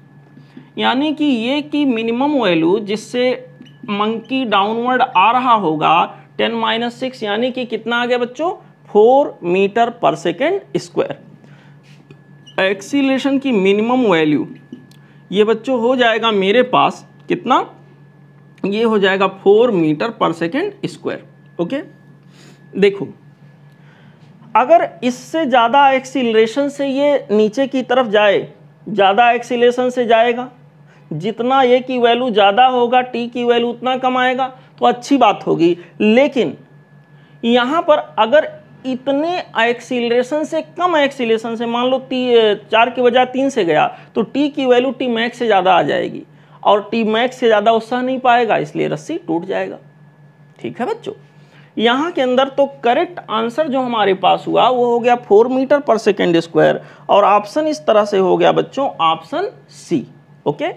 यानी कि ये की मिनिमम वैल्यू जिससे मंकी डाउनवर्ड आ रहा होगा टेन माइनस सिक्स यानी कि कितना आ गया बच्चों four metre per second square acceleration की मिनिमम वैल्यू ये बच्चों हो जाएगा मेरे पास कितना ये हो जाएगा four metre per second square okay देखो अगर इससे ज़्यादा एक्सीलरेशन से ये नीचे की तरफ जाए ज़्यादा एक्सीलरेशन से जाएगा जितना ये की वैल्यू ज़्यादा होगा टी की वैल्यू उतना कम आएगा तो अच्छी बात होगी लेकिन यहाँ पर अगर इतने एक्सीलरेशन से कम एक्सीलरेशन से मान लो ती चार के बजाय तीन से गया तो टी की वैल्यू टी मैक्स से ज़्यादा आ जाएगी और टी मैक्स से ज़्यादा वो सह नहीं पाएगा इसलिए रस्सी टूट जाएगा ठीक है बच्चों यहाँ के अंदर तो करेक्ट आंसर जो हमारे पास हुआ वो हो गया four metre per second square और ऑप्शन इस तरह से हो गया बच्चों option C okay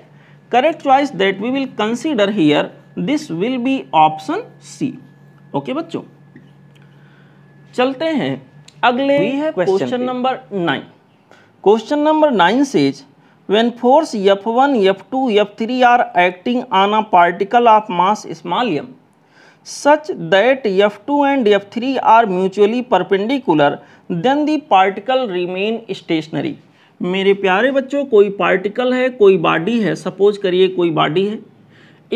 correct choice that we will consider here this will be option C okay बच्चों चलते हैं अगले question number nine question number nine says when force F1, F2, F3 are acting on a particle of mass small m such that F2 and F3 are mutually perpendicular then the particle remain stationary मेरे प्यारे बच्चों कोई particle है कोई body है suppose करिए कोई body है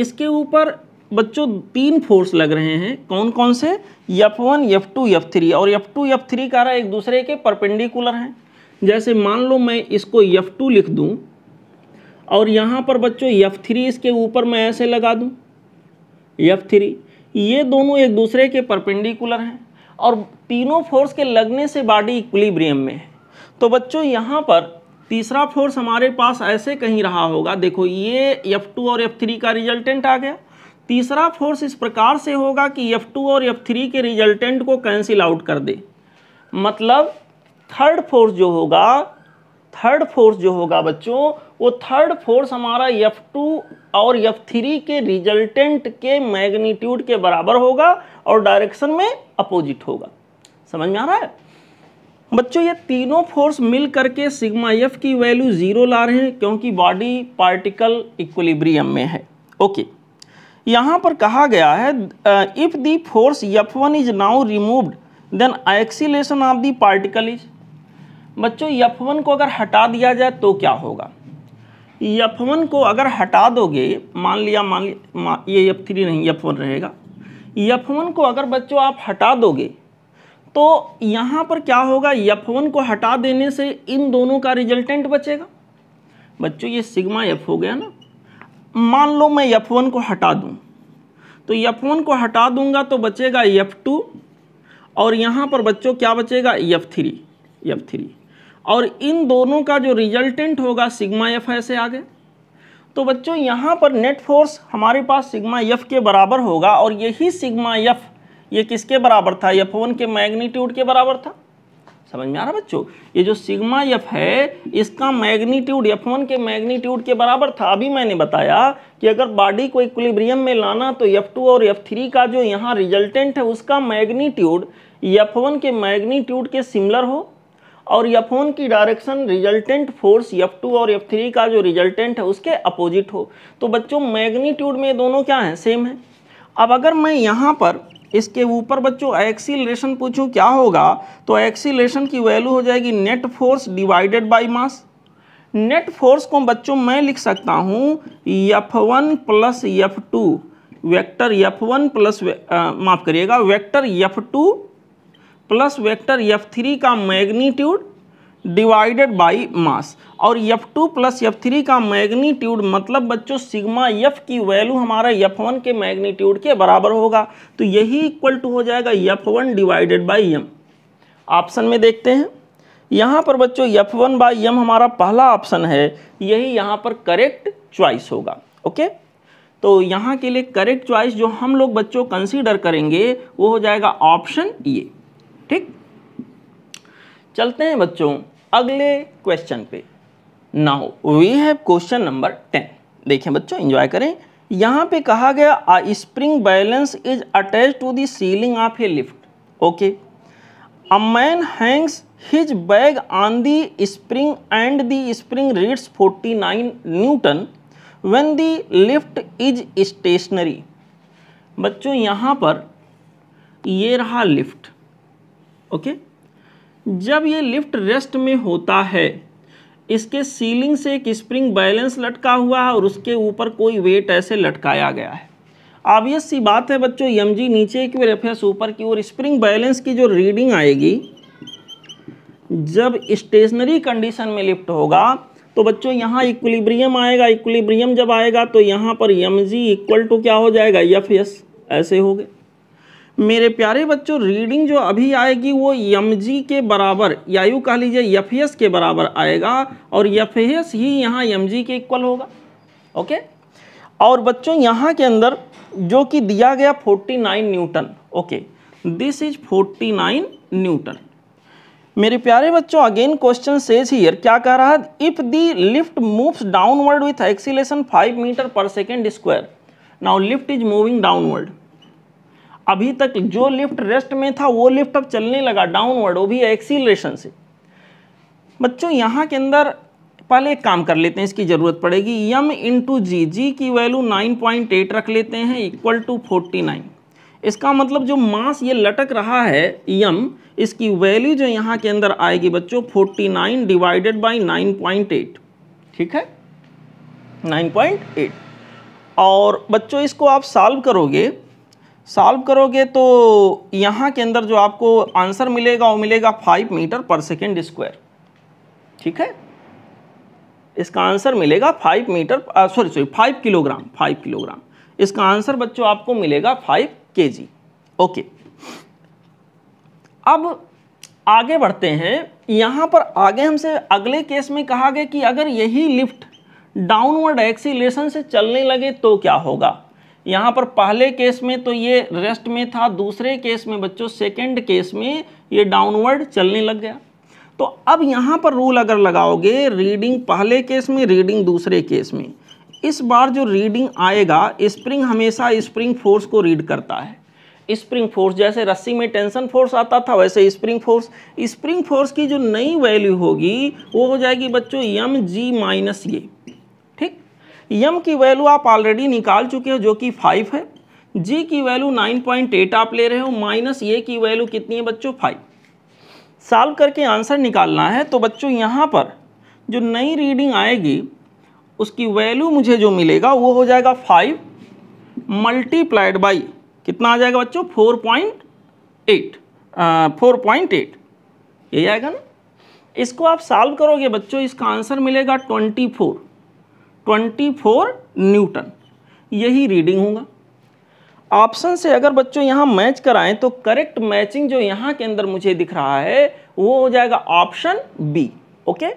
इसके ऊपर बच्चों तीन फोर्स लग रहे हैं कौन कौन से F1, F2, F3 और F2, F3 का रहा एक दूसरे के परपेंडिकुलर हैं जैसे मान लो मैं इसको यफ़ टू लिख दूँ और यहाँ पर बच्चों यफ़ थ्री इसके ऊपर मैं ऐसे लगा दूँ यफ़ थ्री ये दोनों एक दूसरे के परपेंडिकुलर हैं और तीनों फोर्स के लगने से बॉडी इक्वलीब्रियम में है तो बच्चों यहाँ पर तीसरा फोर्स हमारे पास ऐसे कहीं रहा होगा देखो ये F2 और F3 का रिजल्टेंट आ गया तीसरा फोर्स इस प्रकार से होगा कि F2 और F3 के रिजल्टेंट को कैंसिल आउट कर दे मतलब थर्ड फोर्स जो होगा थर्ड फोर्स जो होगा बच्चों वो थर्ड फोर्स हमारा यफ टू और यफ थ्री के रिजल्टेंट के मैग्नीट्यूड के बराबर होगा और डायरेक्शन में अपोजिट होगा समझ में आ रहा है बच्चों ये तीनों फोर्स मिल करके सिग्मा यफ की वैल्यू जीरो ला रहे हैं क्योंकि बॉडी पार्टिकल इक्वलिब्रियम में है ओके यहाँ पर कहा गया है if the force F one is now removed then acceleration of the particle is बच्चों यफवन को अगर हटा दिया जाए तो क्या होगा यफवन को अगर हटा दोगे मान लिया मान लिया ये यफ थ्री नहीं यफ वन रहेगा यफवन को अगर बच्चों आप हटा दोगे तो यहाँ पर क्या होगा यफवन को हटा देने से इन दोनों का रिजल्टेंट बचेगा बच्चों ये सिग्मा यफ हो गया ना मान लो मैं यफ वन को हटा दूँ तो यफ वन को हटा दूंगा तो बचेगा यफ टू और यहाँ पर बच्चों क्या बचेगा यफ थ्री यफ थ्री और इन दोनों का जो रिजल्टेंट होगा सिग्मा एफ ऐसे ऐसे आगे तो बच्चों यहाँ पर नेट फोर्स हमारे पास सिग्मा एफ के बराबर होगा और यही सिग्मा एफ ये किसके बराबर था एफ वन के मैग्नीट्यूड के बराबर था समझ में आ रहा बच्चों ये जो सिग्मा एफ है इसका मैग्नीट्यूड एफ वन के मैग्नीट्यूड के बराबर था अभी मैंने बताया कि अगर बॉडी को इक्विलिब्रियम में लाना तो एफ टू और एफ थ्री का जो यहाँ रिजल्टेंट है उसका मैग्नीट्यूड एफ वन के मैग्नीट्यूड के सिमिलर हो और यफोन की direction resultant force F two और यफ थ्री का जो रिजल्टेंट है उसके अपोजिट हो तो बच्चों मैग्नीट्यूड में दोनों क्या हैं सेम है अब अगर मैं यहाँ पर इसके ऊपर बच्चों एक्सीलरेशन पूछूं क्या होगा तो एक्सीलरेशन की वैल्यू हो जाएगी net force divided by mass net force को बच्चों मैं लिख सकता हूँ F one plus F two vector F one plus माफ़ करिएगा vector F two plus vector F three का मैग्नीट्यूड डिवाइडेड बाई मास और F two plus F three का मैग्नीट्यूड मतलब बच्चों सिग्मा यफ की वैल्यू हमारा यफ वन के मैग्नीट्यूड के बराबर होगा तो यही इक्वल टू हो जाएगा F one divided by M option में देखते हैं यहाँ पर बच्चों यफ वन बाई एम हमारा पहला ऑप्शन है यही यहाँ पर करेक्ट च्वाइस होगा ओके तो यहाँ के लिए करेक्ट च्वाइस जो हम लोग बच्चों कंसीडर करेंगे वो हो जाएगा ऑप्शन ये ठीक चलते हैं बच्चों अगले क्वेश्चन पे now we have question number ten देखें बच्चों एंजॉय करें यहाँ पे कहा गया spring balance is attach to the ceiling of a lift okay a man hangs his bag on the spring and the spring reads 49 newton when the lift is stationary बच्चों यहाँ पर ये रहा लिफ्ट ओके जब ये lift rest में होता है इसके सीलिंग से एक स्प्रिंग बैलेंस लटका हुआ है और उसके ऊपर कोई वेट ऐसे लटकाया गया है ऑबियस सी बात है बच्चों एम जी नीचे की ओर एफ ऊपर की ओर स्प्रिंग बैलेंस की जो रीडिंग आएगी जब स्टेशनरी कंडीशन में लिफ्ट होगा तो बच्चों यहाँ इक्विलिब्रियम आएगा इक्विलिब्रियम जब आएगा तो यहाँ पर एम जी इक्वल टू क्या हो जाएगा एफ ऐसे हो गए मेरे प्यारे बच्चों रीडिंग जो अभी आएगी वो यम जी के बराबर या यू कह लीजिए यफ एस के बराबर आएगा और यफ एस ही यहाँ यम जी के इक्वल होगा ओके और बच्चों यहाँ के अंदर जो कि दिया गया 49 newton okay this is 49 newton मेरे प्यारे बच्चों अगेन क्वेश्चन सेज हियर क्या कह रहा है if the lift moves downward with acceleration 5 metre per second square now lift is moving downward अभी तक जो लिफ्ट रेस्ट में था वो लिफ्ट अब चलने लगा डाउनवर्ड वो भी एक्सीलरेशन से बच्चों यहाँ के अंदर पहले एक काम कर लेते हैं इसकी ज़रूरत पड़ेगी यम इंटू जी जी की वैल्यू 9.8 रख लेते हैं इक्वल टू 49 इसका मतलब जो मास ये लटक रहा है यम इसकी वैल्यू जो यहाँ के अंदर आएगी बच्चों नाइन डिवाइडेड बाई एट ठीक है एट और बच्चों इसको आप सॉल्व करोगे सॉल्व करोगे तो यहाँ के अंदर जो आपको आंसर मिलेगा वो मिलेगा five metre per second square ठीक है इसका आंसर मिलेगा five metre sorry sorry five kilogram five kilogram इसका आंसर बच्चों आपको मिलेगा फाइव के जी ओके अब आगे बढ़ते हैं यहाँ पर आगे हमसे अगले केस में कहा गया कि अगर यही लिफ्ट डाउनवर्ड एक्सीलेशन से चलने लगे तो क्या होगा यहाँ पर पहले केस में तो ये रेस्ट में था दूसरे केस में बच्चों सेकेंड केस में ये डाउनवर्ड चलने लग गया तो अब यहाँ पर रूल अगर लगाओगे रीडिंग पहले केस में रीडिंग दूसरे केस में इस बार जो रीडिंग आएगा स्प्रिंग हमेशा स्प्रिंग फोर्स को रीड करता है स्प्रिंग फोर्स जैसे रस्सी में टेंशन फोर्स आता था वैसे स्प्रिंग फोर्स स्प्रिंग फोर्स की जो नई वैल्यू होगी वो हो जाएगी बच्चों यम जी माइनस ये यम की वैल्यू आप ऑलरेडी निकाल चुके हो जो कि फाइव है जी की वैल्यू नाइन पॉइंट एट आप ले रहे हो माइनस ए की वैल्यू कितनी है बच्चों फाइव सॉल्व करके आंसर निकालना है तो बच्चों यहाँ पर जो नई रीडिंग आएगी उसकी वैल्यू मुझे जो मिलेगा वो हो जाएगा फाइव मल्टीप्लाइड बाई कितना आ जाएगा बच्चों four point eight four point eight यही आएगा ना इसको आप सॉल्व करोगे बच्चों इसका आंसर मिलेगा twenty four twenty four newton यही रीडिंग होगा ऑप्शन से अगर बच्चों यहां मैच कराएं तो करेक्ट मैचिंग जो यहां के अंदर मुझे दिख रहा है वो हो जाएगा option B okay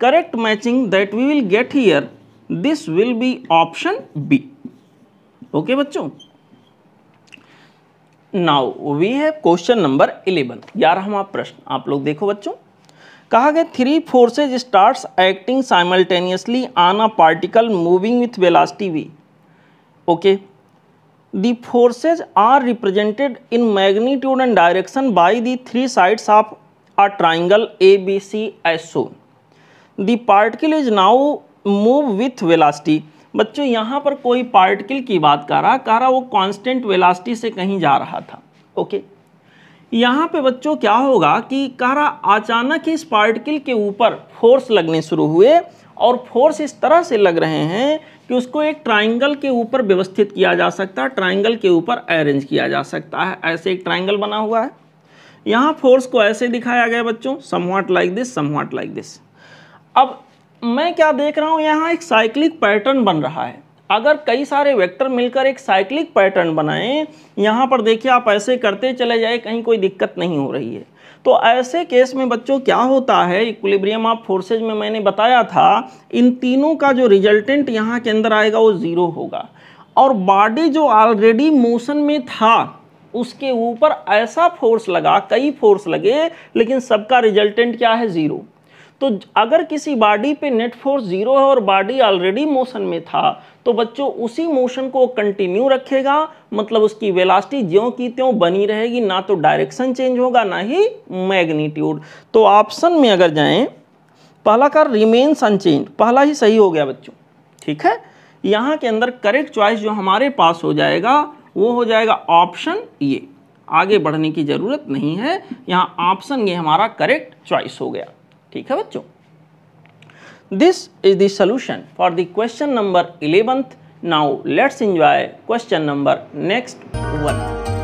correct matching that we will get here this will be option B okay बच्चों now we have question number eleven ग्यारहवा प्रश्न आप लोग देखो बच्चों कहा गया three forces starts acting simultaneously on a particle moving with velocity V okay the forces are represented in magnitude and direction by the three sides of a triangle A B C so the particle is now move with velocity बच्चों यहाँ पर कोई particle की बात कर रहा कह रहा वो कॉन्स्टेंट वेलास्टी से कहीं जा रहा था ओके okay? यहाँ पे बच्चों क्या होगा कि कारा अचानक ही इस पार्टिकल के ऊपर फोर्स लगने शुरू हुए और फोर्स इस तरह से लग रहे हैं कि उसको एक ट्राइंगल के ऊपर व्यवस्थित किया जा सकता है ट्राइंगल के ऊपर अरेंज किया जा सकता है ऐसे एक ट्राइंगल बना हुआ है यहाँ फोर्स को ऐसे दिखाया गया बच्चों somewhat like this somewhat like this अब मैं क्या देख रहा हूँ यहाँ एक साइक्लिक पैटर्न बन रहा है अगर कई सारे वेक्टर मिलकर एक साइक्लिक पैटर्न बनाएं यहाँ पर देखिए आप ऐसे करते चले जाए कहीं कोई दिक्कत नहीं हो रही है तो ऐसे केस में बच्चों क्या होता है इक्विलिब्रियम ऑफ फोर्सेज में मैंने बताया था इन तीनों का जो रिजल्टेंट यहाँ के अंदर आएगा वो ज़ीरो होगा और बॉडी जो ऑलरेडी मोशन में था उसके ऊपर ऐसा फोर्स लगा कई फोर्स लगे लेकिन सबका रिजल्टेंट क्या है ज़ीरो तो अगर किसी बॉडी पे नेट फोर्स ज़ीरो है और बॉडी ऑलरेडी मोशन में था तो बच्चों उसी मोशन को कंटिन्यू रखेगा मतलब उसकी वेलासिटी ज्यों की त्यों बनी रहेगी ना तो डायरेक्शन चेंज होगा ना ही मैग्नीट्यूड तो ऑप्शन में अगर जाएं पहला कर रिमेन्स अनचेंज पहला ही सही हो गया बच्चों ठीक है यहाँ के अंदर करेक्ट चॉइस जो हमारे पास हो जाएगा वो हो जाएगा ऑप्शन ये आगे बढ़ने की ज़रूरत नहीं है यहाँ ऑप्शन ये हमारा करेक्ट चॉइस हो गया ठीक है बच्चों this is the solution for the question number eleventh now let's enjoy question number next one